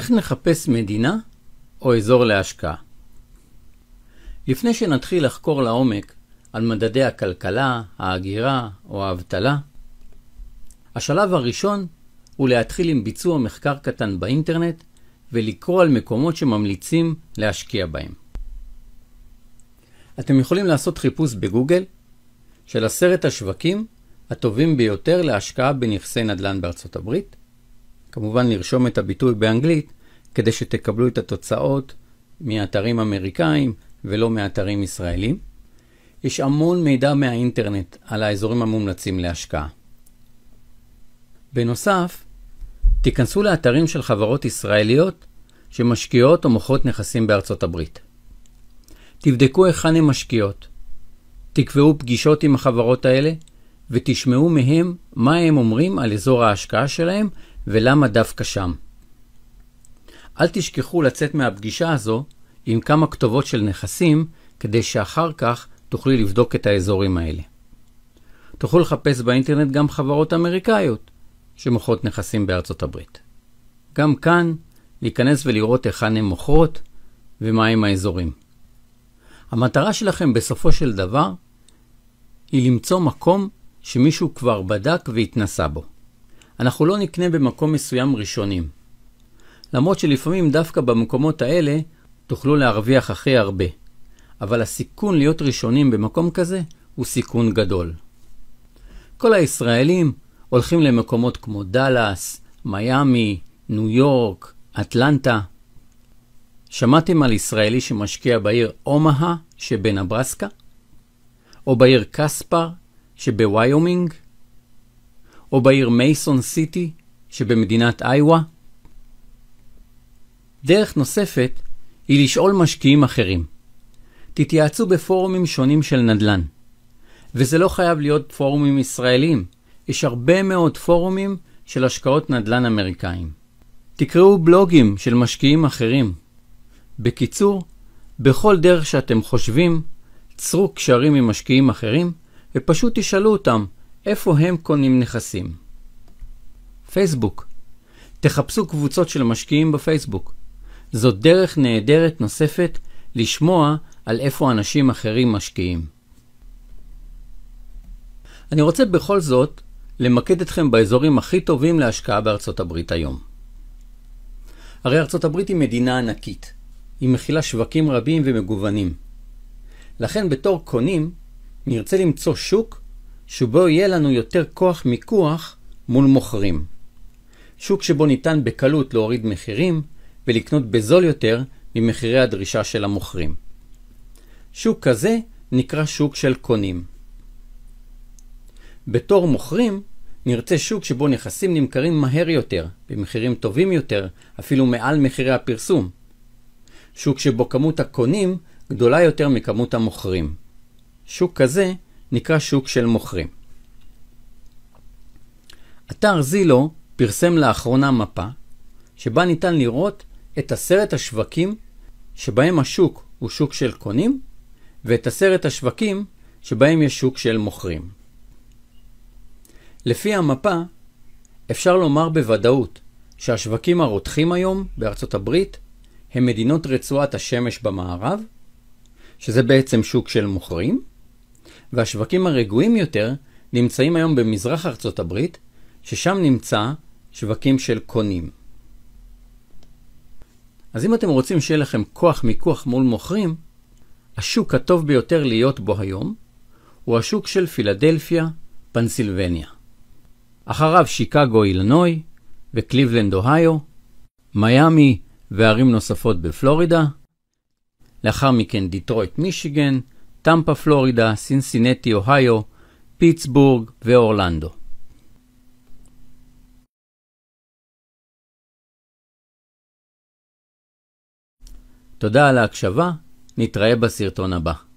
איך נחפש מדינה או אזור להשקעה? לפני שנתחיל לחקור לעומק על מדדי הכלכלה, ההגירה או האבטלה, השלב הראשון הוא להתחיל עם ביצוע מחקר קטן באינטרנט ולקרוא על מקומות שממליצים להשקיע בהם. אתם יכולים לעשות חיפוש בגוגל של עשרת השווקים הטובים ביותר להשקעה בנכסי נדל"ן בארצות הברית, כמובן לרשום את הביטוי באנגלית, כדי שתקבלו את התוצאות מאתרים אמריקאים ולא מאתרים ישראלים. יש המון מידע מהאינטרנט על האזורים המומלצים להשקעה. בנוסף, תיכנסו לאתרים של חברות ישראליות שמשקיעות או מוכרות נכסים בארצות הברית. תבדקו היכן הן משקיעות. תקבעו פגישות עם החברות האלה ותשמעו מהם מה הם אומרים על אזור ההשקעה שלהם ולמה דווקא שם. אל תשכחו לצאת מהפגישה הזו עם כמה כתובות של נכסים, כדי שאחר כך תוכלי לבדוק את האזורים האלה. תוכלו לחפש באינטרנט גם חברות אמריקאיות שמוכרות נכסים בארצות הברית. גם כאן, להיכנס ולראות היכן הן מוכרות ומהם האזורים. המטרה שלכם בסופו של דבר היא למצוא מקום שמישהו כבר בדק והתנסה בו. אנחנו לא נקנה במקום מסוים ראשונים. למרות שלפעמים דווקא במקומות האלה תוכלו להרוויח הכי הרבה, אבל הסיכון להיות ראשונים במקום כזה הוא סיכון גדול. כל הישראלים הולכים למקומות כמו דאלאס, מיאמי, ניו יורק, אטלנטה. שמעתם על ישראלי שמשקיע בעיר אומאה שבנברסקה? או בעיר קספר שבוויומינג? או בעיר מייסון סיטי שבמדינת איווה? דרך נוספת היא לשאול משקיעים אחרים. תתייעצו בפורומים שונים של נדל"ן. וזה לא חייב להיות פורומים ישראלים, יש הרבה מאוד פורומים של השקעות נדל"ן אמריקאים. תקראו בלוגים של משקיעים אחרים. בקיצור, בכל דרך שאתם חושבים, צרו קשרים עם משקיעים אחרים ופשוט תשאלו אותם איפה הם קונים נכסים? פייסבוק. תחפשו קבוצות של משקיעים בפייסבוק. זאת דרך נהדרת נוספת לשמוע על איפה אנשים אחרים משקיעים. אני רוצה בכל זאת למקד אתכם באזורים הכי טובים להשקעה בארצות הברית היום. הרי ארצות הברית היא מדינה ענקית. היא מכילה שווקים רבים ומגוונים. לכן בתור קונים, נרצה למצוא שוק שבו יהיה לנו יותר כוח מיקוח מול מוכרים. שוק שבו ניתן בקלות להוריד מחירים ולקנות בזול יותר ממחירי הדרישה של המוכרים. שוק כזה נקרא שוק של קונים. בתור מוכרים, נרצה שוק שבו נכסים נמכרים מהר יותר, במחירים טובים יותר, אפילו מעל מחירי הפרסום. שוק שבו כמות הקונים גדולה יותר מכמות המוכרים. שוק כזה נקרא שוק של מוכרים. אתר זילו פרסם לאחרונה מפה שבה ניתן לראות את עשרת השווקים שבהם השוק הוא שוק של קונים ואת עשרת השווקים שבהם יש שוק של מוכרים. לפי המפה אפשר לומר בוודאות שהשווקים הרותחים היום בארצות הברית הם מדינות רצועת השמש במערב, שזה בעצם שוק של מוכרים, והשווקים הרגועים יותר נמצאים היום במזרח ארצות הברית, ששם נמצא שווקים של קונים. אז אם אתם רוצים שיהיה לכם כוח מיקוח מול מוכרים, השוק הטוב ביותר להיות בו היום הוא השוק של פילדלפיה, פנסילבניה. אחריו שיקגו, אילנוי וקליבלנד, אוהיו, מיאמי וערים נוספות בפלורידה, לאחר מכן דיטרויט, מישיגן, טמפה פלורידה, סינסינטי אוהיו, פיטסבורג ואורלנדו. תודה על ההקשבה, נתראה בסרטון הבא.